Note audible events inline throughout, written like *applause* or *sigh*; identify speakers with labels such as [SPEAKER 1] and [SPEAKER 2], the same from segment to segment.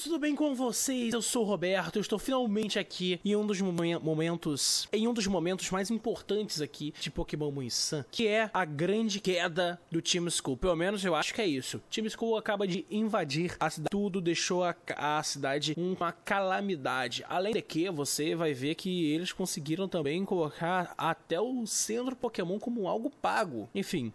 [SPEAKER 1] tudo bem com vocês? Eu sou o Roberto, eu estou finalmente aqui em um dos momentos, em um dos momentos mais importantes aqui de Pokémon Moon que é a grande queda do Team Skull. Pelo menos eu acho que é isso. Team Skull acaba de invadir a cidade, tudo deixou a, a cidade uma calamidade. Além de que você vai ver que eles conseguiram também colocar até o centro Pokémon como algo pago. Enfim,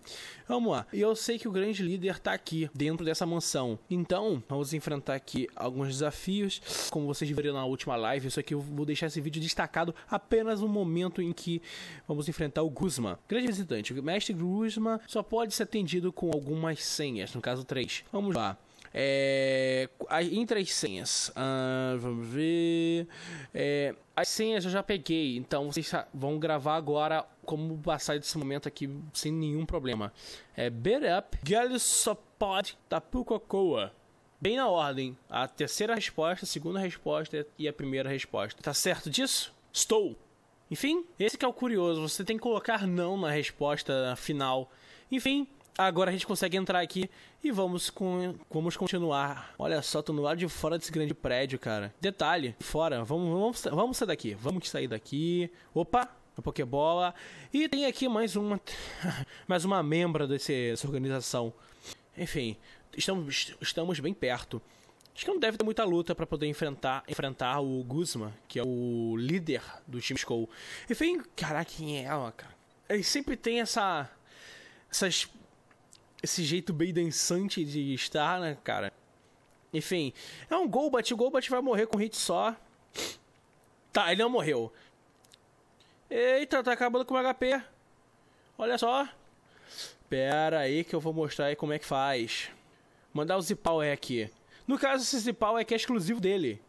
[SPEAKER 1] vamos lá. E eu sei que o grande líder tá aqui dentro dessa mansão. Então, vamos enfrentar aqui alguns desafios. Como vocês viram na última live, isso aqui eu vou deixar esse vídeo destacado apenas no momento em que vamos enfrentar o Guzman. Grande visitante, o mestre Guzman só pode ser atendido com algumas senhas, no caso três Vamos lá. É, entre as senhas, ah, vamos ver. É, as senhas eu já peguei, então vocês vão gravar agora como passar desse momento aqui sem nenhum problema. É Beat Up, Galho Sopod, Tapucocoa bem na ordem. A terceira resposta, a segunda resposta e a primeira resposta. Tá certo disso? Estou. Enfim, esse que é o curioso. Você tem que colocar não na resposta final. Enfim, agora a gente consegue entrar aqui e vamos, com, vamos continuar. Olha só, tô no lado de fora desse grande prédio, cara. Detalhe, fora. Vamos, vamos, vamos sair daqui. Vamos sair daqui. Opa, a Pokébola. E tem aqui mais uma *laughs* mais uma membra desse, dessa organização. Enfim, estamos, estamos bem perto. Acho que não deve ter muita luta para poder enfrentar, enfrentar o Guzman, que é o líder do time Skull. enfim caraca, quem é ela, cara? Ele sempre tem essa. Essas, esse jeito bem dançante de estar, né, cara? Enfim, é um Golbat, o Golbat vai morrer com hit só. Tá, ele não morreu. Eita, tá acabando com o HP. Olha só. Pera aí que eu vou mostrar aí como é que faz. Mandar o Zipau é aqui. No caso, esse Zipau é que é exclusivo dele.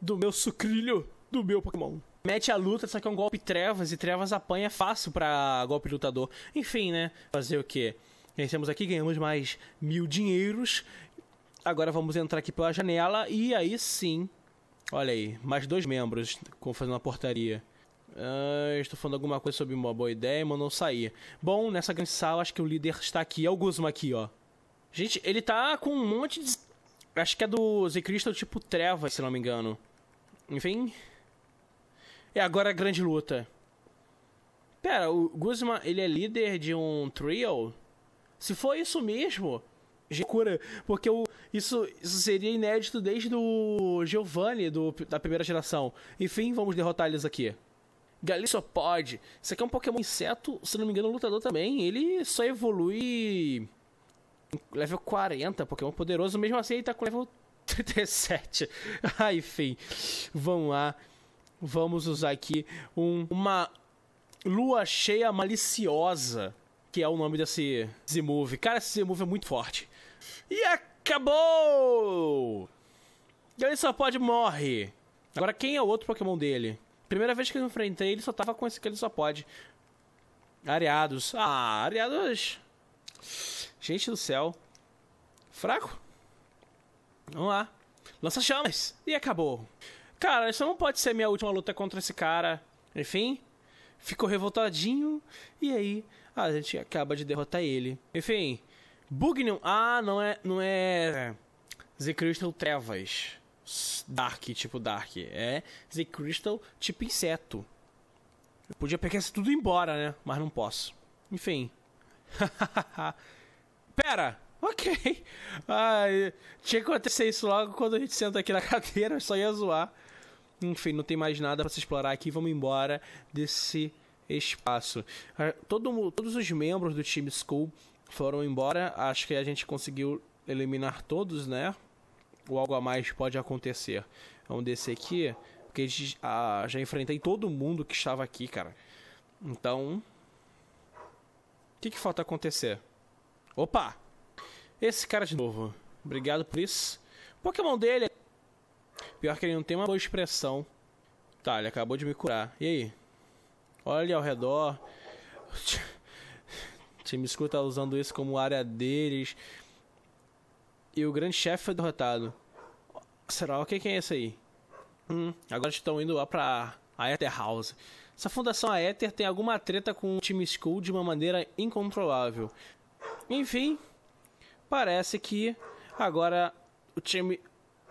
[SPEAKER 1] Do meu sucrilho, do meu Pokémon. Mete a luta, só que é um golpe trevas, e trevas apanha fácil pra golpe lutador. Enfim, né? Fazer o quê? Vencemos aqui, ganhamos mais mil dinheiros. Agora vamos entrar aqui pela janela, e aí sim... Olha aí, mais dois membros, como fazendo uma portaria. Uh, estou falando alguma coisa sobre uma boa ideia, mas não sair. Bom, nessa grande sala, acho que o líder está aqui. É o Guzma aqui, ó. Gente, ele tá com um monte de... Acho que é do Z Crystal tipo treva, se não me engano. Enfim... E agora a grande luta. Pera, o Guzman, ele é líder de um trio? Se for isso mesmo... Cura, porque o, isso, isso seria inédito desde o Giovanni do, da primeira geração. Enfim, vamos derrotar eles aqui. Galiciopod. Isso aqui é um Pokémon inseto, se não me engano, lutador também. Ele só evolui level 40, Pokémon poderoso, mesmo assim ele tá com level 37. *laughs* ah, enfim, vamos lá. Vamos usar aqui um, uma lua cheia maliciosa, que é o nome desse Z-Move. Cara, esse Z-Move é muito forte. E acabou! Ele só pode morre. Agora, quem é o outro Pokémon dele? Primeira vez que eu enfrentei, ele só tava com esse que ele só pode. Areados. Ah, Areados. Gente do céu. Fraco. Vamos lá. Lança chamas. E acabou. Cara, isso não pode ser minha última luta contra esse cara. Enfim, ficou revoltadinho. E aí, a gente acaba de derrotar ele. Enfim, Bugnium. Ah, não é. Não é. The Crystal Trevas. Dark, tipo Dark. É The Crystal, tipo inseto. Eu podia pegar isso tudo embora, né? Mas não posso. Enfim. *laughs* Pera, ok. Ah, tinha que acontecer isso logo quando a gente senta aqui na *laughs* cadeira, só ia zoar. Enfim, não tem mais nada para se explorar aqui, vamos embora desse espaço. Ah, todo, todos os membros do time School foram embora, acho que a gente conseguiu eliminar todos, né? Ou algo a mais pode acontecer. Vamos descer aqui, porque ah, já enfrentei todo mundo que estava aqui, cara. Então, o que, que falta acontecer? Opa! Esse cara de novo. Obrigado por isso. Pokémon dele é... Pior que ele não tem uma boa expressão. Tá, ele acabou de me curar. E aí? Olha ali ao redor. O *laughs* time Skull tá usando isso como área deles. E o grande chefe foi derrotado. Será o que quem é esse aí? Hum, agora estão indo lá pra a Ether House. Essa fundação a Ether tem alguma treta com o time Skull de uma maneira incontrolável. Enfim, parece que agora o time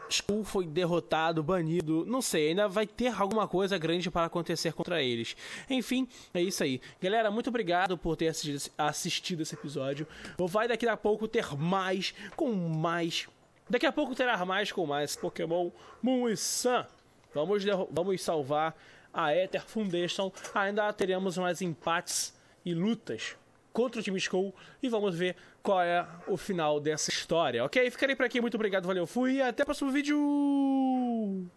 [SPEAKER 1] School foi derrotado, banido, não sei, ainda vai ter alguma coisa grande para acontecer contra eles. Enfim, é isso aí. Galera, muito obrigado por ter assistido esse episódio. Vai daqui a pouco ter mais com mais. Daqui a pouco terá mais com mais Pokémon Moon Sun. Vamos, vamos salvar a Ether Foundation. Ainda teremos mais empates e lutas contra o time Skull e vamos ver qual é o final dessa história, ok? Ficarei por aqui, muito obrigado, valeu, fui e até o próximo vídeo!